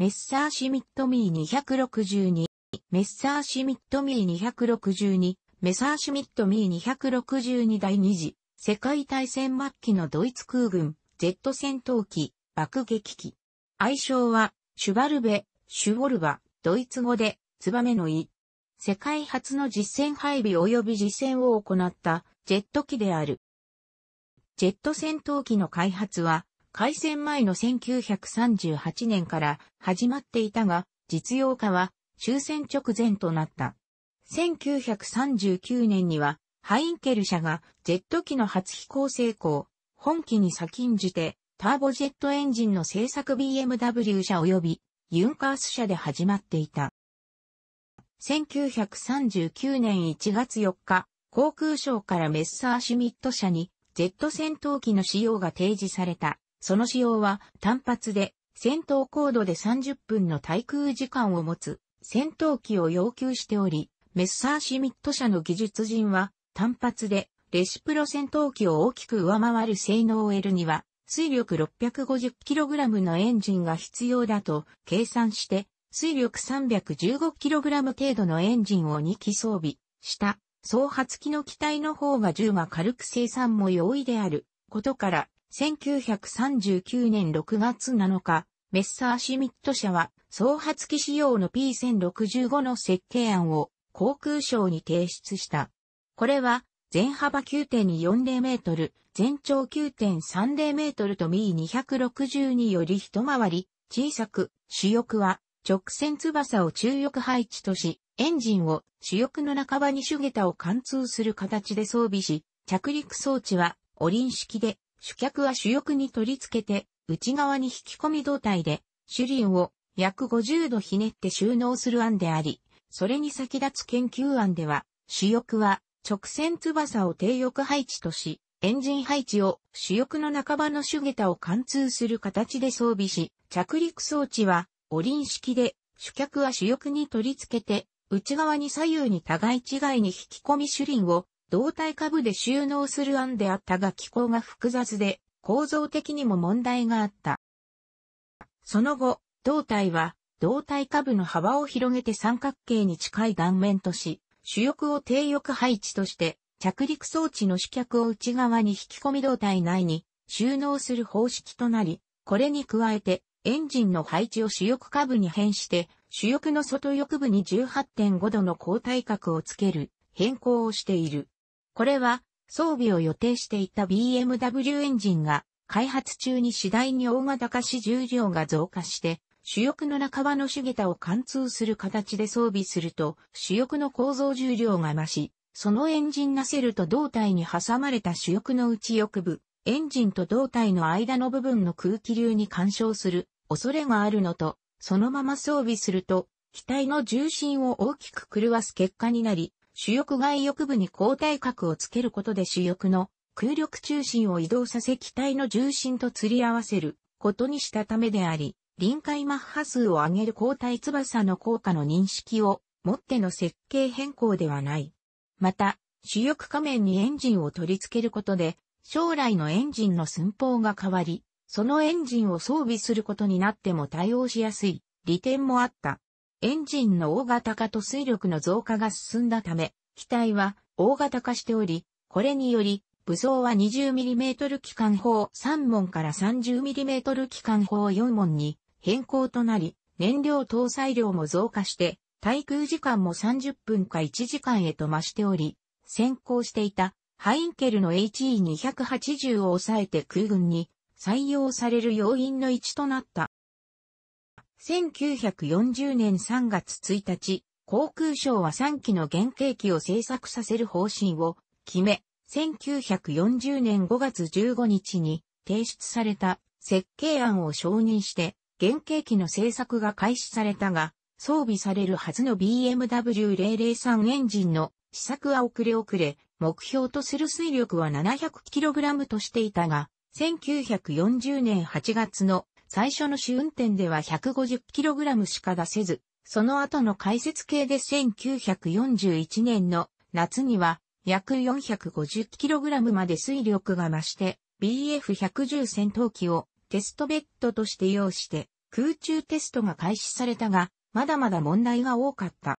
メッサーシミットミー262、メッサーシミットミー262、メッサーシミットミー262第2次、世界大戦末期のドイツ空軍、Z 戦闘機、爆撃機。愛称は、シュバルベ、シュウォルバ、ドイツ語で、ツバメの意。世界初の実戦配備及び実戦を行った、ジェット機である。ジェット戦闘機の開発は、開戦前の1938年から始まっていたが、実用化は終戦直前となった。1939年には、ハインケル社がジェット機の初飛行成功、本機に先んじて、ターボジェットエンジンの製作 BMW 社及びユンカース社で始まっていた。1939年1月4日、航空省からメッサーシュミット社にジェット戦闘機の使用が提示された。その使用は単発で戦闘高度で30分の対空時間を持つ戦闘機を要求しており、メッサーシミット社の技術人は単発でレシプロ戦闘機を大きく上回る性能を得るには水力 650kg のエンジンが必要だと計算して水力 315kg 程度のエンジンを2機装備した総発機の機体の方が10は軽く生産も容易であることから1939年6月7日、メッサーシミット社は、総発機仕様の P1065 の設計案を航空省に提出した。これは、全幅9.40メートル、全長9.30メートルと Mi262 より一回り、小さく、主翼は直線翼を中翼配置とし、エンジンを主翼の半ばに主桁を貫通する形で装備し、着陸装置はオリン式で主脚は主翼に取り付けて、内側に引き込み胴体で、主輪を約50度ひねって収納する案であり、それに先立つ研究案では、主翼は直線翼を低翼配置とし、エンジン配置を主翼の半ばの主桁を貫通する形で装備し、着陸装置はオリン式で、主脚は主翼に取り付けて、内側に左右に互い違いに引き込み主輪を胴体下部で収納する案であったが機構が複雑で、構造的にも問題があった。その後、胴体は、胴体下部の幅を広げて三角形に近い顔面とし、主翼を低翼配置として、着陸装置の主脚を内側に引き込み胴体内に収納する方式となり、これに加えて、エンジンの配置を主翼下部に変して、主翼の外翼部に18.5度の交体角をつける変更をしている。これは装備を予定していた BMW エンジンが開発中に次第に大型化し重量が増加して、主翼の中場の主桁を貫通する形で装備すると、主翼の構造重量が増し、そのエンジンナセルと胴体に挟まれた主翼の内翼部、エンジンと胴体の間の部分の空気流に干渉する恐れがあるのと、そのまま装備すると、機体の重心を大きく狂わす結果になり、主翼外翼部に交代角をつけることで主翼の空力中心を移動させ機体の重心と釣り合わせることにしたためであり、臨界マッハ数を上げる交代翼の効果の認識を持っての設計変更ではない。また、主翼仮面にエンジンを取り付けることで、将来のエンジンの寸法が変わり、そのエンジンを装備することになっても対応しやすい利点もあった。エンジンの大型化と水力の増加が進んだため、機体は大型化しており、これにより、武装は 20mm 機関砲3門から 30mm 機関砲4門に変更となり、燃料搭載量も増加して、滞空時間も30分か1時間へと増しており、先行していたハインケルの HE280 を抑えて空軍に採用される要因の一となった。1940年3月1日、航空省は3機の原型機を製作させる方針を決め、1940年5月15日に提出された設計案を承認して、原型機の製作が開始されたが、装備されるはずの BMW003 エンジンの試作は遅れ遅れ、目標とする推力は 700kg としていたが、1940年8月の最初の試運転では 150kg しか出せず、その後の解説系で1941年の夏には約 450kg まで水力が増して BF110 戦闘機をテストベッドとして用して空中テストが開始されたが、まだまだ問題が多かった。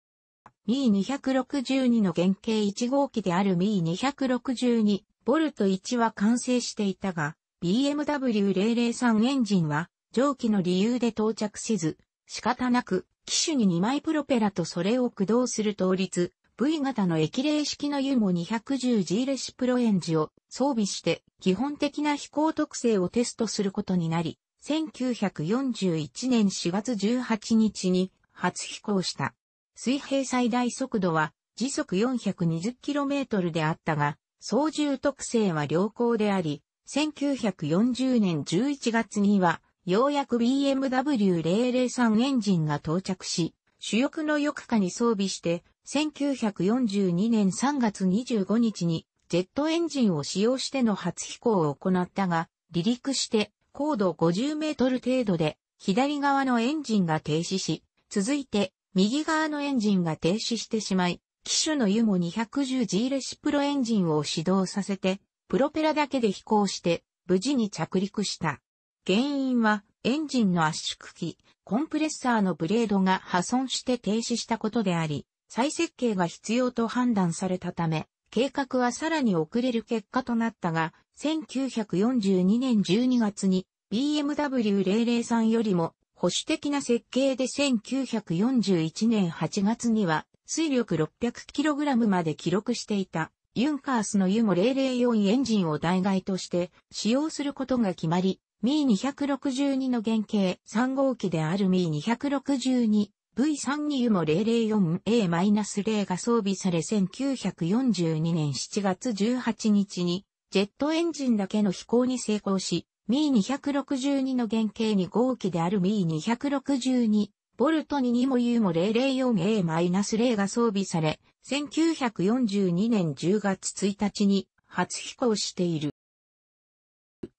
ME262 の原型1号機である ME262 ボルト1は完成していたが、BMW003 エンジンは蒸気の理由で到着せず、仕方なく、機種に2枚プロペラとそれを駆動する倒立、V 型の液冷式のユモ 210G レシプロエンジを装備して基本的な飛行特性をテストすることになり、1941年4月18日に初飛行した。水平最大速度は時速 420km であったが、操縦特性は良好であり、1940年11月にはようやく BMW003 エンジンが到着し、主翼の翼下に装備して、1942年3月25日に、ジェットエンジンを使用しての初飛行を行ったが、離陸して、高度50メートル程度で、左側のエンジンが停止し、続いて、右側のエンジンが停止してしまい、機種のユモ 210G レシプロエンジンを始動させて、プロペラだけで飛行して、無事に着陸した。原因はエンジンの圧縮機、コンプレッサーのブレードが破損して停止したことであり、再設計が必要と判断されたため、計画はさらに遅れる結果となったが、1942年12月に BMW003 よりも保守的な設計で1941年8月には水力 600kg まで記録していたユンカースのユモ004エンジンを代替として使用することが決まり、Mi262 の原型3号機である Mi262 V32 も 004A-0 が装備され1942年7月18日にジェットエンジンだけの飛行に成功し、Mi262 の原型2号機である Mi262 ボルトに2も U も 004A-0 が装備され、1942年10月1日に初飛行している。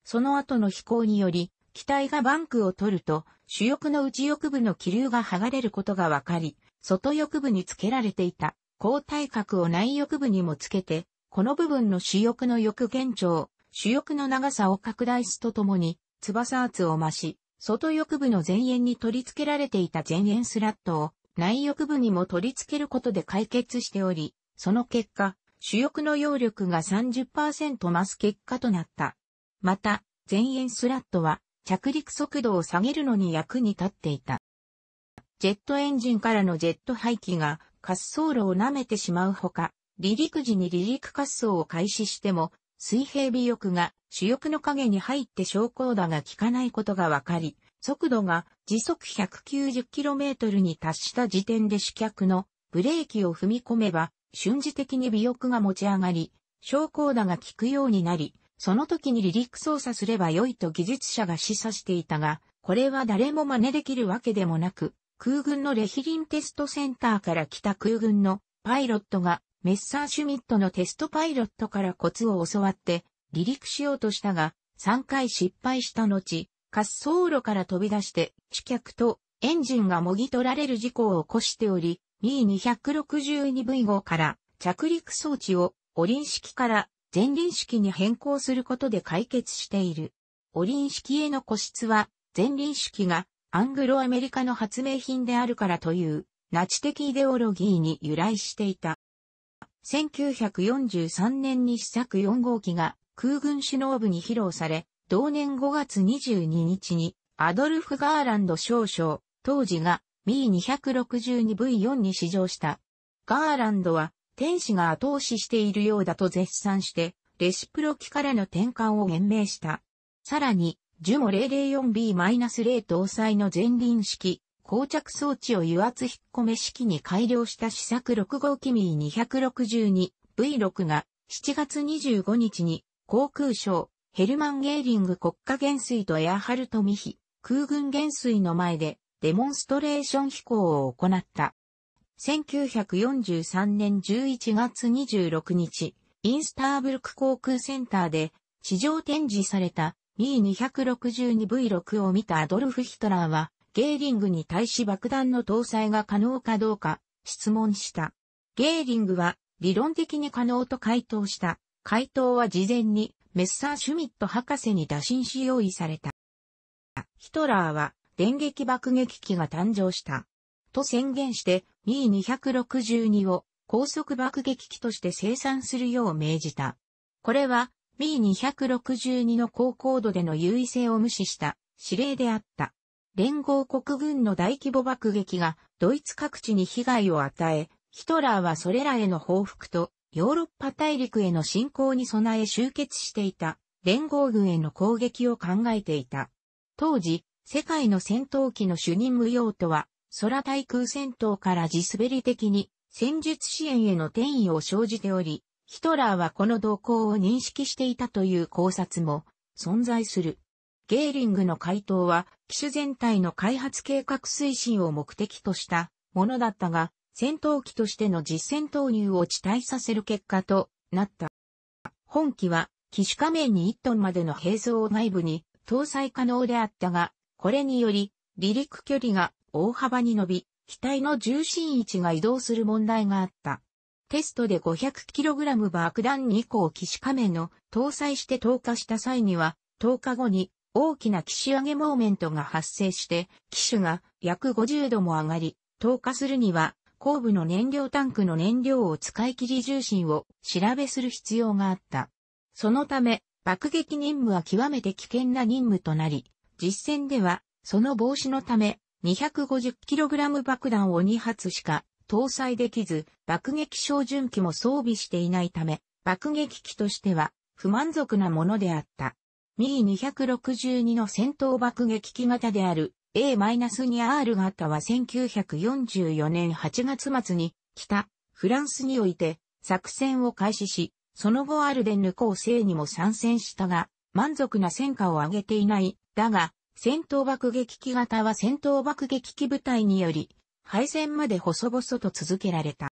その後の飛行により、機体がバンクを取ると、主翼の内翼部の気流が剥がれることが分かり、外翼部につけられていた後体角を内翼部にもつけて、この部分の主翼の翼現長、主翼の長さを拡大すとともに、翼圧を増し、外翼部の前縁に取り付けられていた前縁スラットを内翼部にも取り付けることで解決しており、その結果、主翼の揚力が30%増す結果となった。また、前円スラットは着陸速度を下げるのに役に立っていた。ジェットエンジンからのジェット排気が滑走路を舐めてしまうほか、離陸時に離陸滑走を開始しても、水平尾翼が主翼の影に入って昇降打が効かないことが分かり、速度が時速 190km に達した時点で主脚のブレーキを踏み込めば、瞬時的に尾翼が持ち上がり、昇降打が効くようになり、その時に離陸操作すれば良いと技術者が示唆していたが、これは誰も真似できるわけでもなく、空軍のレヒリンテストセンターから来た空軍のパイロットがメッサーシュミットのテストパイロットからコツを教わって離陸しようとしたが、3回失敗した後、滑走路から飛び出して地脚とエンジンがもぎ取られる事故を起こしており、ME262V 号から着陸装置をオリン式から前輪式に変更することで解決している。オリン式への個室は、前輪式がアングロアメリカの発明品であるからという、ナチ的イデオロギーに由来していた。1943年に試作4号機が空軍首脳部に披露され、同年5月22日にアドルフ・ガーランド少将、当時がミー2 6 2 v 4に試乗した。ガーランドは天使が後押ししているようだと絶賛して、レシプロキからの転換を言明した。さらに、ジュモ 004B-0 搭載の前輪式、膠着装置を油圧引っ込め式に改良した試作6号機ミー 262V6 が7月25日に航空省ヘルマン・ゲーリング国家元帥とエアハルト・ミヒ空軍元帥の前でデモンストレーション飛行を行った。1943年11月26日、インスターブルク航空センターで地上展示された E262V6 を見たアドルフ・ヒトラーは、ゲーリングに対し爆弾の搭載が可能かどうか質問した。ゲーリングは理論的に可能と回答した。回答は事前にメッサーシュミット博士に打診し用意された。ヒトラーは電撃爆撃機が誕生した。と宣言して ME262 を高速爆撃機として生産するよう命じた。これは B262 の高高度での優位性を無視した指令であった。連合国軍の大規模爆撃がドイツ各地に被害を与え、ヒトラーはそれらへの報復とヨーロッパ大陸への侵攻に備え集結していた連合軍への攻撃を考えていた。当時、世界の戦闘機の主任無用とは空対空戦闘から地滑り的に戦術支援への転移を生じており、ヒトラーはこの動向を認識していたという考察も存在する。ゲーリングの回答は、機種全体の開発計画推進を目的としたものだったが、戦闘機としての実戦投入を遅滞させる結果となった。本機は、機種仮面に1トンまでの並走を内部に搭載可能であったが、これにより、離陸距離が大幅に伸び、機体の重心位置が移動する問題があった。テストで 500kg 爆弾2個を仮面の搭載して投下した際には、投下後に大きな騎士上げモーメントが発生して、騎士が約50度も上がり、投下するには後部の燃料タンクの燃料を使い切り重心を調べする必要があった。そのため、爆撃任務は極めて危険な任務となり、実戦では、その防止のため、250kg 爆弾を2発しか搭載できず、爆撃照準機も装備していないため、爆撃機としては不満足なものであった。ミ e 2 6 2の戦闘爆撃機型である A-2R 型は1944年8月末に北フランスにおいて作戦を開始し、その後アルデンヌ構成にも参戦したが、満足な戦果を上げていない。だが、戦闘爆撃機型は戦闘爆撃機部隊により、敗戦まで細々と続けられた。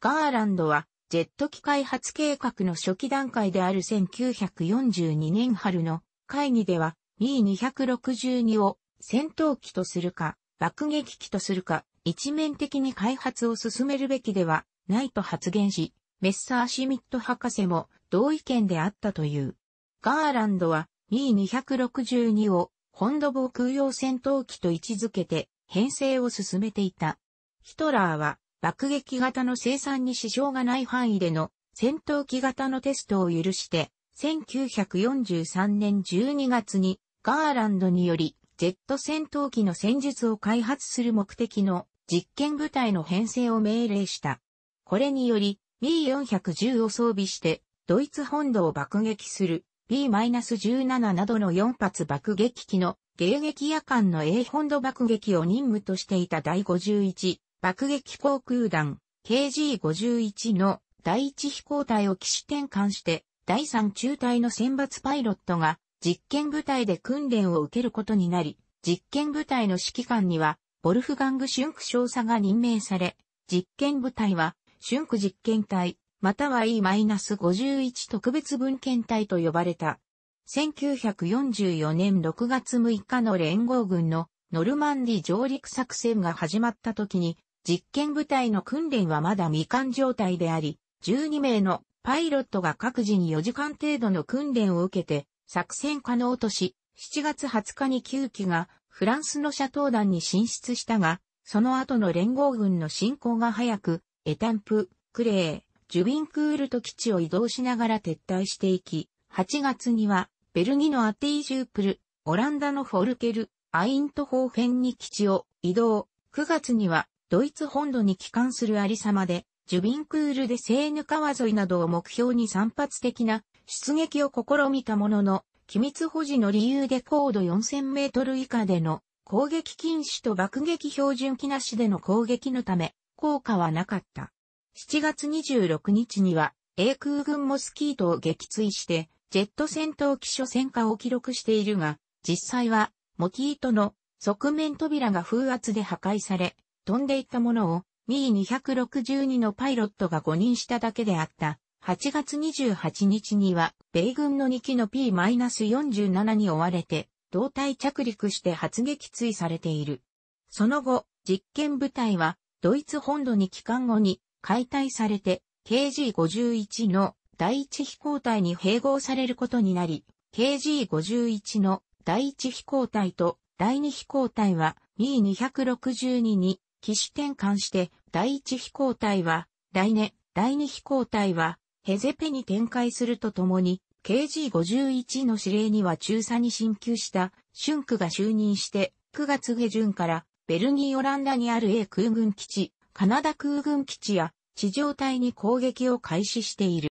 ガーランドは、ジェット機開発計画の初期段階である1942年春の会議では、e 2 6 2を戦闘機とするか、爆撃機とするか、一面的に開発を進めるべきではないと発言し、メッサーシミット博士も同意見であったという。ガーランドは e 2 6 2を本土防空用戦闘機と位置づけて編成を進めていた。ヒトラーは爆撃型の生産に支障がない範囲での戦闘機型のテストを許して、1943年12月にガーランドによりジェット戦闘機の戦術を開発する目的の実験部隊の編成を命令した。これにより B410 を装備してドイツ本土を爆撃する p 1 7などの4発爆撃機の迎撃夜間の A 本土爆撃を任務としていた第51爆撃航空団 KG51 の第1飛行隊を起死転換して第3中隊の選抜パイロットが実験部隊で訓練を受けることになり、実験部隊の指揮官にはボルフガング・シュンク少佐が任命され、実験部隊はシュンク実験隊または E-51 特別文献隊と呼ばれた。1944年6月6日の連合軍のノルマンディ上陸作戦が始まった時に、実験部隊の訓練はまだ未完状態であり、12名のパイロットが各自に4時間程度の訓練を受けて、作戦可能とし、7月20日に9機がフランスのシャトー団に進出したが、その後の連合軍の進行が早く、エタンプ、クレー、ジュビンクールと基地を移動しながら撤退していき、8月には、ベルギーのアティージュープル、オランダのフォルケル、アイントホーフェンに基地を移動、9月には、ドイツ本土に帰還するありさまで、ジュビンクールでセーヌ川沿いなどを目標に散発的な出撃を試みたものの、機密保持の理由で高度4000メートル以下での攻撃禁止と爆撃標準機なしでの攻撃のため、効果はなかった。7月26日には、英空軍モスキートを撃墜して、ジェット戦闘機所戦火を記録しているが、実際は、モキートの側面扉が風圧で破壊され、飛んでいったものを、ミ i 2 6 2のパイロットが誤認しただけであった。8月28日には、米軍の2機の P-47 に追われて、胴体着陸して発撃墜されている。その後、実験部隊は、ドイツ本土に帰還後に、解体されて、KG51 の第一飛行隊に併合されることになり、KG51 の第一飛行隊と第二飛行隊は E262 に機種転換して、第一飛行隊は来年、第二飛行隊はヘゼペに展開するとともに、KG51 の指令には中佐に進級した春区が就任して9月下旬からベルギーオランダにある A 空軍基地、カナダ空軍基地や地上体に攻撃を開始している。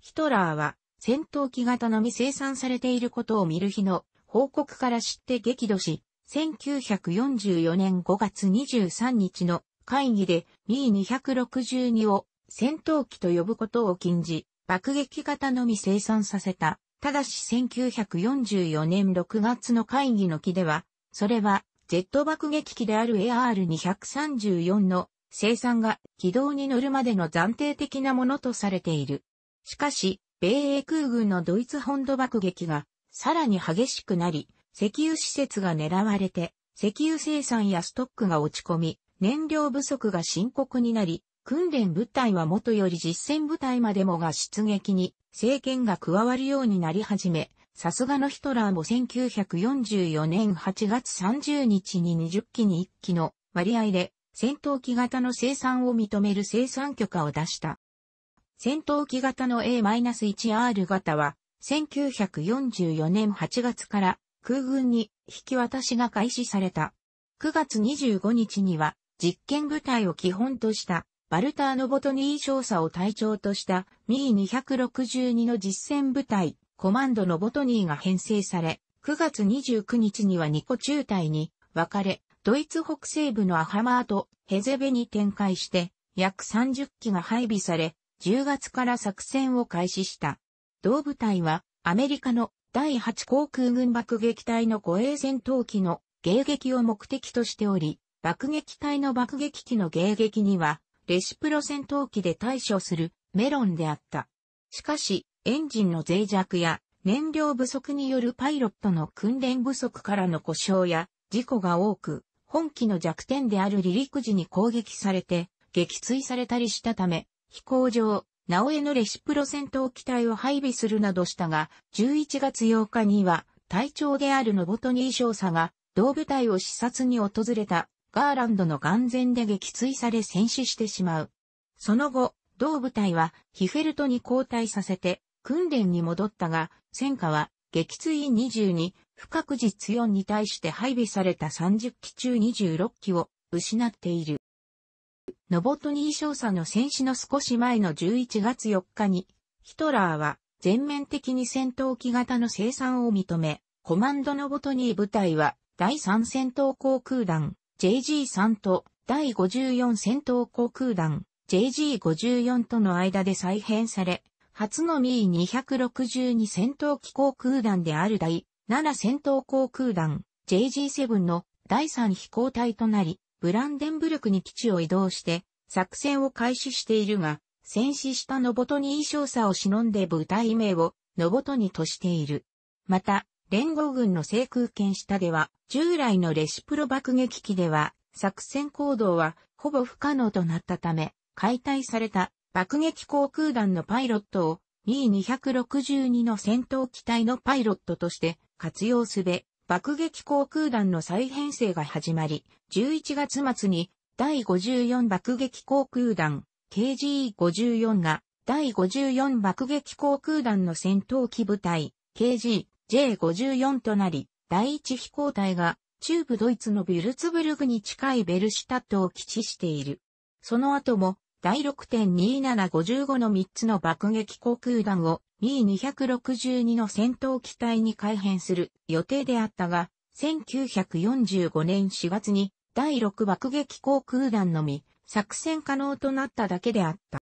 ヒトラーは戦闘機型のみ生産されていることを見る日の報告から知って激怒し、1944年5月23日の会議で ME262 を戦闘機と呼ぶことを禁じ、爆撃型のみ生産させた。ただし1944年6月の会議の期では、それはジェット爆撃機である AR234 の生産が軌道に乗るまでの暫定的なものとされている。しかし、米英空軍のドイツ本土爆撃がさらに激しくなり、石油施設が狙われて、石油生産やストックが落ち込み、燃料不足が深刻になり、訓練部隊は元より実戦部隊までもが出撃に政権が加わるようになり始め、さすがのヒトラーも1944年8月30日に20機に1機の割合で戦闘機型の生産を認める生産許可を出した。戦闘機型の A-1R 型は、1944年8月から空軍に引き渡しが開始された。9月25日には、実験部隊を基本とした、バルターノボトニー少佐を隊長とした、ミー262の実戦部隊、コマンドのボトニーが編成され、9月29日には2個中隊に分かれ、ドイツ北西部のアハマート、ヘゼベに展開して、約30機が配備され、10月から作戦を開始した。同部隊は、アメリカの第8航空軍爆撃隊の護衛戦闘機の迎撃を目的としており、爆撃隊の爆撃機の迎撃には、レシプロ戦闘機で対処するメロンであった。しかし、エンジンの脆弱や燃料不足によるパイロットの訓練不足からの故障や事故が多く、本機の弱点である離陸時に攻撃されて、撃墜されたりしたため、飛行場、直江のレシプロ戦闘機体を配備するなどしたが、11月8日には、隊長であるノボトニー少佐が、同部隊を視察に訪れた、ガーランドの眼前で撃墜され戦死してしまう。その後、同部隊はヒフェルトに交代させて訓練に戻ったが、戦火は撃墜22、不確実4に対して配備された30機中26機を失っている。ノボトニー少佐の戦死の少し前の11月4日に、ヒトラーは全面的に戦闘機型の生産を認め、コマンドノボトニー部隊は第3戦闘航空団 JG3 と第54戦闘航空団 JG54 との間で再編され、初のミー2 6 2戦闘機航空団である第奈良戦闘航空団 JG7 の第3飛行隊となり、ブランデンブルクに基地を移動して作戦を開始しているが、戦死したノボトニー少佐を忍んで部隊名をノボトニとしている。また、連合軍の制空権下では、従来のレシプロ爆撃機では、作戦行動はほぼ不可能となったため、解体された爆撃航空団のパイロットを E262 の戦闘機体のパイロットとして活用すべ、爆撃航空団の再編成が始まり、11月末に第54爆撃航空団 KGE54 が第54爆撃航空団の戦闘機部隊 KGJ54 となり、第一飛行隊が中部ドイツのビュルツブルグに近いベルシタットを基地している。その後も第6.2755の3つの爆撃航空団を ME262 の戦闘機体に改変する予定であったが、1945年4月に第6爆撃航空団のみ作戦可能となっただけであった。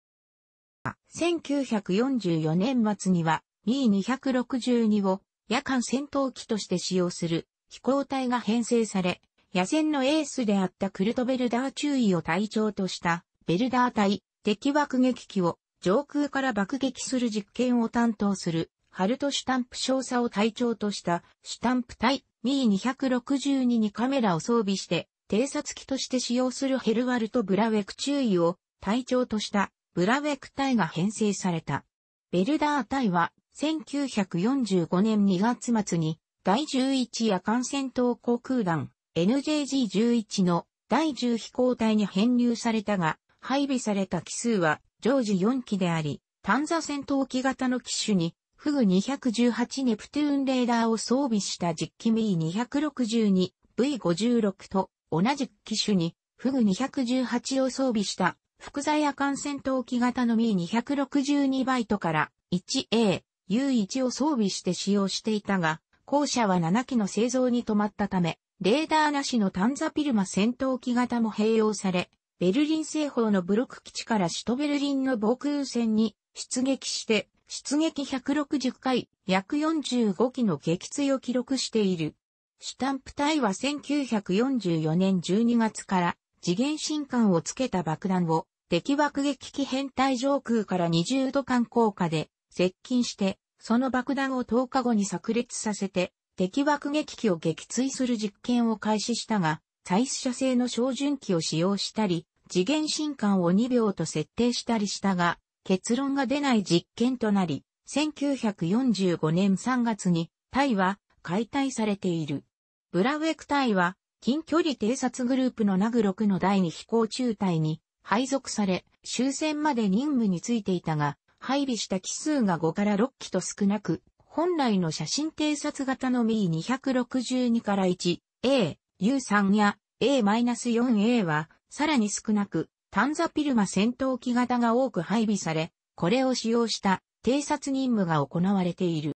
1944年末には ME262 を夜間戦闘機として使用する飛行隊が編成され、野戦のエースであったクルトベルダー中尉を隊長としたベルダー隊敵爆撃機を上空から爆撃する実験を担当する、ハルトシュタンプ少佐を隊長とした、シュタンプ隊 ME262 にカメラを装備して、偵察機として使用するヘルワルト・ブラウェク注意を隊長としたブラウェク隊が編成された。ベルダー隊は1945年2月末に第11夜間戦闘航空団 NJG-11 の第10飛行隊に編入されたが、配備された機数は常時4機であり、ンザ戦闘機型の機種に、フグ218ネプトゥーンレーダーを装備した実機 ME262、V56 と同じ機種に、フグ218を装備した、複雑夜間戦闘機型の ME262 バイトから 1A、U1 を装備して使用していたが、後者は7機の製造に止まったため、レーダーなしのタンザピルマ戦闘機型も併用され、ベルリン西方のブロック基地から首都ベルリンの防空戦に出撃して、出撃160回、約45機の撃墜を記録している。シュタンプ隊は1944年12月から次元新艦をつけた爆弾を敵爆撃機編隊上空から20度間降下で接近して、その爆弾を10日後に炸裂させて敵爆撃機を撃墜する実験を開始したが、対死者性の照準器を使用したり、次元進換を2秒と設定したりしたが、結論が出ない実験となり、1945年3月に、タイは解体されている。ブラウェクタイは、近距離偵察グループのナグ6の第2飛行中隊に配属され、終戦まで任務についていたが、配備した機数が5から6機と少なく、本来の写真偵察型の Mi262 から 1A、U3 や A-4A はさらに少なく、タンザピルマ戦闘機型が多く配備され、これを使用した偵察任務が行われている。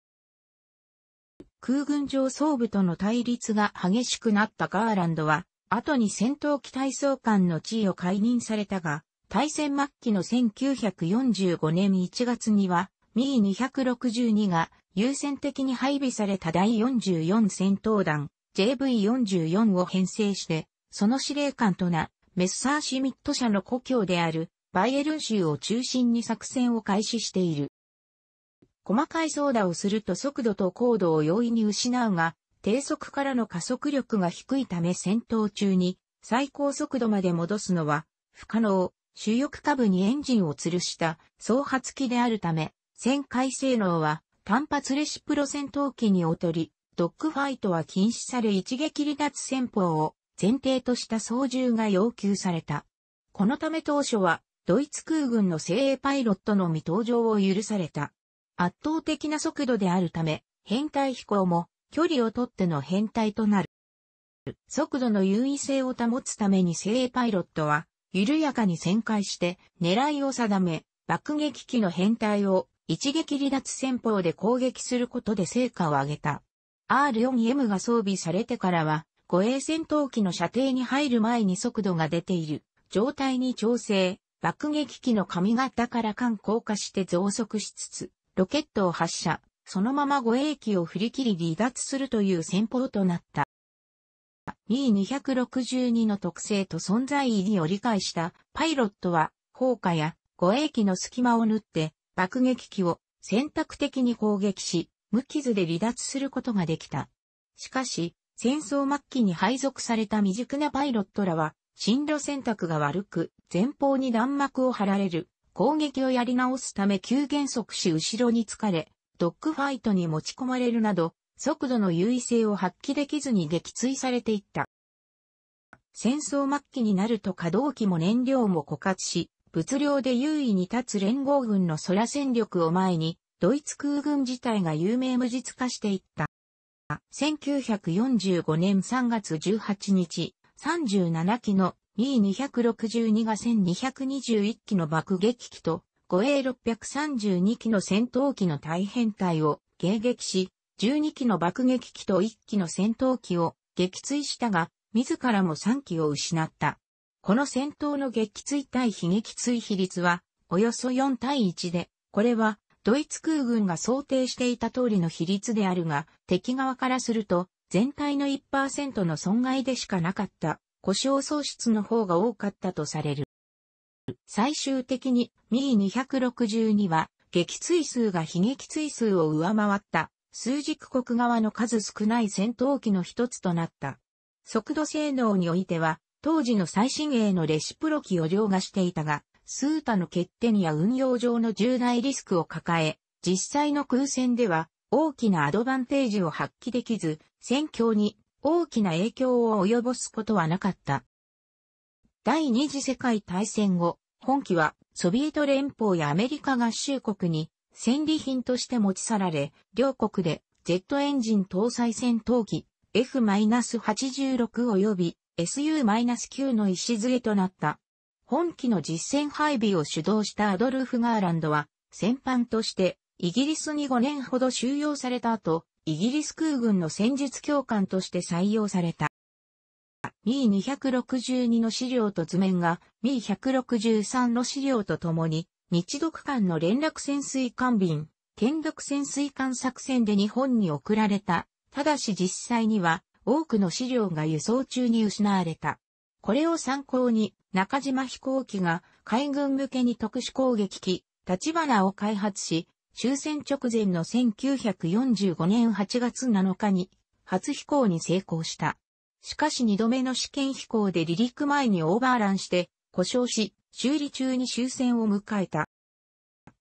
空軍上層部との対立が激しくなったガーランドは、後に戦闘機体操官の地位を解任されたが、対戦末期の1945年1月には、ミー262が優先的に配備された第44戦闘団 JV44 を編成して、その司令官とな、メッサーシミット社の故郷であるバイエルン州を中心に作戦を開始している。細かい操舵をすると速度と高度を容易に失うが、低速からの加速力が低いため戦闘中に最高速度まで戻すのは不可能。主翼下部にエンジンを吊るした総発機であるため、旋回性能は単発レシプロ戦闘機に劣り、ドッグファイトは禁止され一撃離脱戦法を前提とした操縦が要求された。このため当初はドイツ空軍の精鋭パイロットのみ登場を許された。圧倒的な速度であるため、編隊飛行も距離をとっての編隊となる。速度の優位性を保つために精鋭パイロットは緩やかに旋回して狙いを定め、爆撃機の編隊を一撃離脱戦法で攻撃することで成果を上げた。R4M が装備されてからは、護衛戦闘機の射程に入る前に速度が出ている状態に調整、爆撃機の髪型から間硬化して増速しつつ、ロケットを発射、そのまま護衛機を振り切り離脱するという戦法となった。E262 の特性と存在意義を理解したパイロットは、砲火や護衛機の隙間を縫って爆撃機を選択的に攻撃し、無傷で離脱することができた。しかし、戦争末期に配属された未熟なパイロットらは、進路選択が悪く、前方に弾幕を張られる、攻撃をやり直すため急減速し後ろに疲れ、ドッグファイトに持ち込まれるなど、速度の優位性を発揮できずに撃墜されていった。戦争末期になると可動機も燃料も枯渇し、物量で優位に立つ連合軍の空戦力を前に、ドイツ空軍自体が有名無実化していった。1945年3月18日、37機の E262 が1221機の爆撃機と、護衛632機の戦闘機の大変態を迎撃し、12機の爆撃機と1機の戦闘機を撃墜したが、自らも3機を失った。この戦闘の撃墜対非撃墜比率は、およそ4対1で、これはドイツ空軍が想定していた通りの比率であるが、敵側からすると、全体の1%の損害でしかなかった、故障喪失の方が多かったとされる。最終的に、ミ e 2 6 2は、撃墜数が悲撃墜数を上回った、数軸国側の数少ない戦闘機の一つとなった。速度性能においては、当時の最新鋭のレシプロ機を凌駕していたが、スータの欠点や運用上の重大リスクを抱え、実際の空戦では大きなアドバンテージを発揮できず、戦況に大きな影響を及ぼすことはなかった。第二次世界大戦後、本機はソビエト連邦やアメリカ合衆国に戦利品として持ち去られ、両国でジェットエンジン搭載戦闘機 F-86 及び SU-9 の礎となった。本機の実戦配備を主導したアドルフ・ガーランドは、戦犯として、イギリスに5年ほど収容された後、イギリス空軍の戦術教官として採用された。Mi262 の資料と図面が Mi163 の資料とともに、日独間の連絡潜水艦便、剣独潜水艦作戦で日本に送られた。ただし実際には多くの資料が輸送中に失われた。これを参考に中島飛行機が海軍向けに特殊攻撃機、立花を開発し、終戦直前の1945年8月7日に初飛行に成功した。しかし2度目の試験飛行で離陸前にオーバーランして故障し、修理中に終戦を迎えた。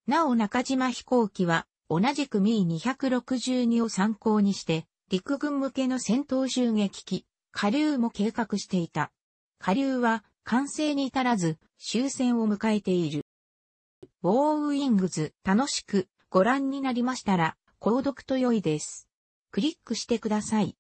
なお中島飛行機は同じくミ i 2 6 2を参考にして、陸軍向けの戦闘襲撃機、下流も計画していた。下流は完成に至らず、終戦を迎えている。ウォーウィングズ、楽しくご覧になりましたら、購読と良いです。クリックしてください。